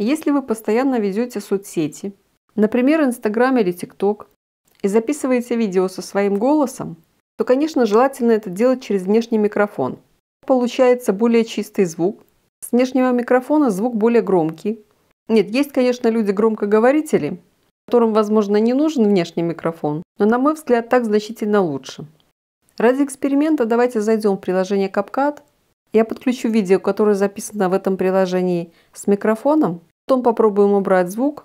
Если вы постоянно ведете соцсети, например, Инстаграм или ТикТок, и записываете видео со своим голосом, то, конечно, желательно это делать через внешний микрофон. Получается более чистый звук. С внешнего микрофона звук более громкий. Нет, есть, конечно, люди громкоговорители, которым, возможно, не нужен внешний микрофон, но, на мой взгляд, так значительно лучше. Ради эксперимента давайте зайдем в приложение CapCut. Я подключу видео, которое записано в этом приложении с микрофоном, Потом попробуем убрать звук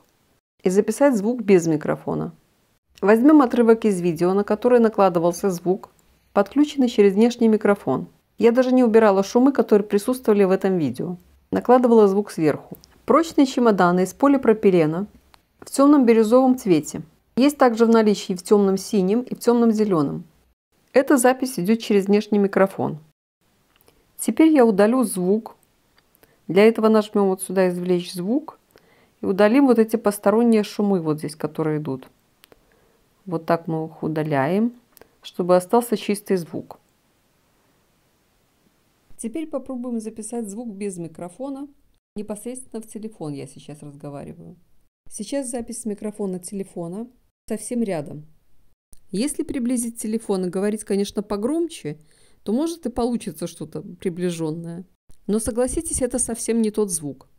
и записать звук без микрофона. Возьмем отрывок из видео, на которое накладывался звук, подключенный через внешний микрофон. Я даже не убирала шумы, которые присутствовали в этом видео. Накладывала звук сверху. Прочные чемоданы из полипропилена в темном бирюзовом цвете. Есть также в наличии в темном синем и в темном зеленом. Эта запись идет через внешний микрофон. Теперь я удалю звук. Для этого нажмем вот сюда «Извлечь звук» И удалим вот эти посторонние шумы вот здесь, которые идут. Вот так мы их удаляем, чтобы остался чистый звук. Теперь попробуем записать звук без микрофона. Непосредственно в телефон я сейчас разговариваю. Сейчас запись с микрофона телефона совсем рядом. Если приблизить телефон и говорить, конечно, погромче, то может и получится что-то приближенное. Но согласитесь, это совсем не тот звук.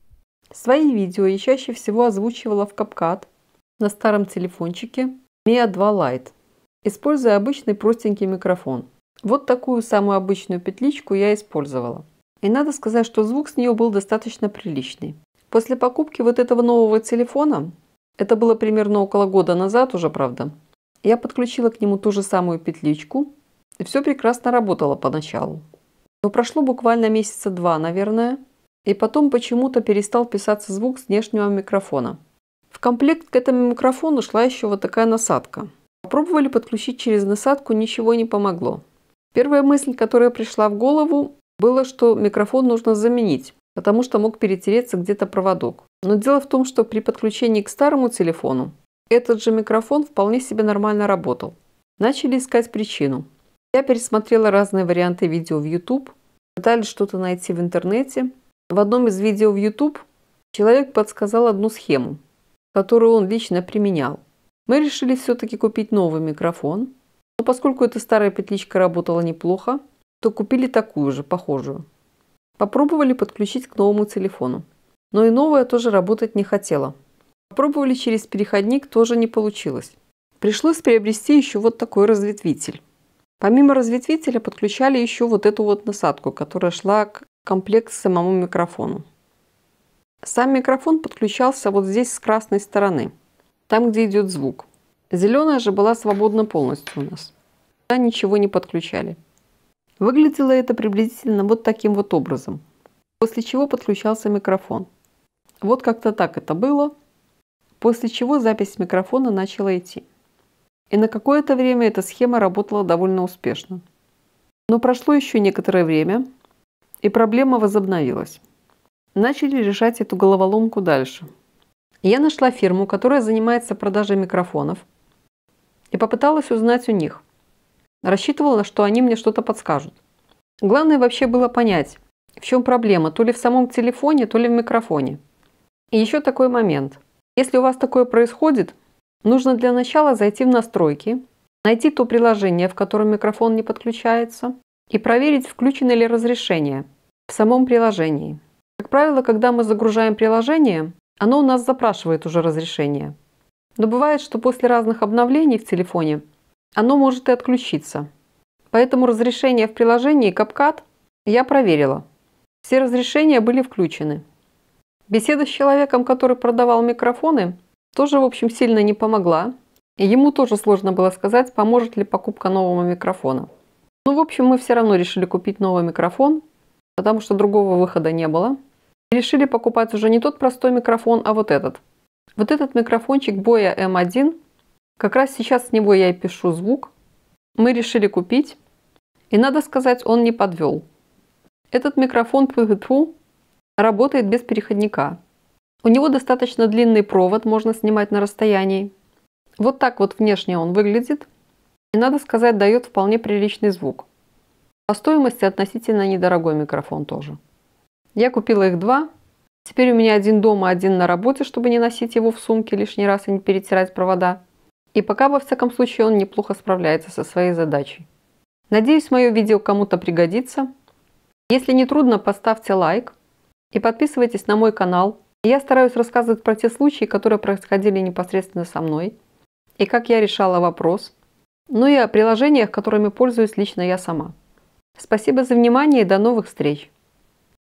Свои видео я чаще всего озвучивала в CapCut на старом телефончике Mia 2 Lite, используя обычный простенький микрофон. Вот такую самую обычную петличку я использовала. И надо сказать, что звук с нее был достаточно приличный. После покупки вот этого нового телефона, это было примерно около года назад уже, правда, я подключила к нему ту же самую петличку, и все прекрасно работало поначалу. Но прошло буквально месяца два, наверное, и потом почему-то перестал писаться звук с внешнего микрофона. В комплект к этому микрофону шла еще вот такая насадка. Попробовали подключить через насадку, ничего не помогло. Первая мысль, которая пришла в голову, было, что микрофон нужно заменить, потому что мог перетереться где-то проводок. Но дело в том, что при подключении к старому телефону этот же микрофон вполне себе нормально работал. Начали искать причину. Я пересмотрела разные варианты видео в YouTube, пытались что-то найти в интернете – в одном из видео в YouTube человек подсказал одну схему, которую он лично применял. Мы решили все-таки купить новый микрофон, но поскольку эта старая петличка работала неплохо, то купили такую же, похожую. Попробовали подключить к новому телефону, но и новая тоже работать не хотела. Попробовали через переходник, тоже не получилось. Пришлось приобрести еще вот такой разветвитель. Помимо разветвителя подключали еще вот эту вот насадку, которая шла к комплект к самому микрофону. Сам микрофон подключался вот здесь с красной стороны, там где идет звук. Зеленая же была свободна полностью у нас. Туда ничего не подключали. Выглядело это приблизительно вот таким вот образом, после чего подключался микрофон. Вот как-то так это было, после чего запись микрофона начала идти. И на какое-то время эта схема работала довольно успешно. Но прошло еще некоторое время, и проблема возобновилась. Начали решать эту головоломку дальше. Я нашла фирму, которая занимается продажей микрофонов, и попыталась узнать у них. Рассчитывала, что они мне что-то подскажут. Главное вообще было понять, в чем проблема, то ли в самом телефоне, то ли в микрофоне. И еще такой момент. Если у вас такое происходит, нужно для начала зайти в настройки, найти то приложение, в котором микрофон не подключается, и проверить, включены ли разрешения в самом приложении. Как правило, когда мы загружаем приложение, оно у нас запрашивает уже разрешение. Но бывает, что после разных обновлений в телефоне оно может и отключиться. Поэтому разрешение в приложении CapCut я проверила. Все разрешения были включены. Беседа с человеком, который продавал микрофоны, тоже, в общем, сильно не помогла. И ему тоже сложно было сказать, поможет ли покупка нового микрофона. Ну, в общем, мы все равно решили купить новый микрофон, потому что другого выхода не было. И решили покупать уже не тот простой микрофон, а вот этот. Вот этот микрофончик Боя M1. Как раз сейчас с него я и пишу звук. Мы решили купить. И надо сказать, он не подвел. Этот микрофон PGTU работает без переходника. У него достаточно длинный провод, можно снимать на расстоянии. Вот так вот внешне он выглядит и, надо сказать, дает вполне приличный звук. По стоимости относительно недорогой микрофон тоже. Я купила их два. Теперь у меня один дома, один на работе, чтобы не носить его в сумке лишний раз и не перетирать провода. И пока, во всяком случае, он неплохо справляется со своей задачей. Надеюсь, мое видео кому-то пригодится. Если не трудно, поставьте лайк и подписывайтесь на мой канал. Я стараюсь рассказывать про те случаи, которые происходили непосредственно со мной и как я решала вопрос – ну и о приложениях, которыми пользуюсь лично я сама. Спасибо за внимание и до новых встреч!